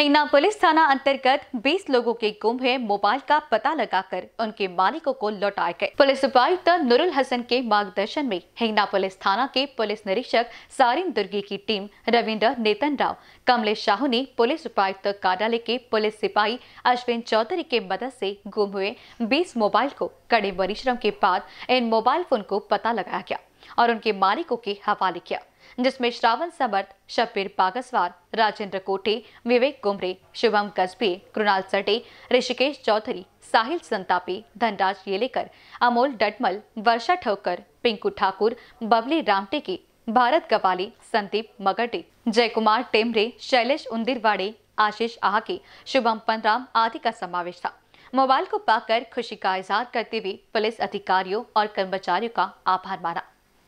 Hingna police थाना अंतर्गत 20 लोगों के गुम हुए मोबाइल का पता लगाकर उनके मालिकों को लौटाए गए पुलिस उपायुक्त नुरुल हसन के मार्गदर्शन में हिंगना पुलिस थाना के पुलिस निरीक्षक सारिन दुर्गी की टीम रविंद्र नेतन राव कमलेश साहू ने पुलिस उपायुक्त कार्यालय के पुलिस सिपाही अश्विन चौधरी के मदद ऐसी गुम हुए बीस मोबाइल को कड़े परिश्रम के बाद इन मोबाइल फोन को पता लगाया गया और उनके मालिकों के हवाले किया जिसमें श्रावण समर्थ शब्बीर पागसवार राजेंद्र कोटे विवेक कुमरे शुभम कस्बे कृणाल सटे ऋषिकेश चौधरी साहिल संतापी धनराज येलेकर अमोल डटमल वर्षा ठोकर पिंकू ठाकुर बबली रामटेके भारत गवाली संदीप मगटे कुमार टेमरे शैलेश उन्दिरवाड़े आशीष आहाके शुभम पंतराम आदि का समावेश था मोबाइल को पाकर खुशी का इजहार करते हुए पुलिस अधिकारियों और कर्मचारियों का आभार माना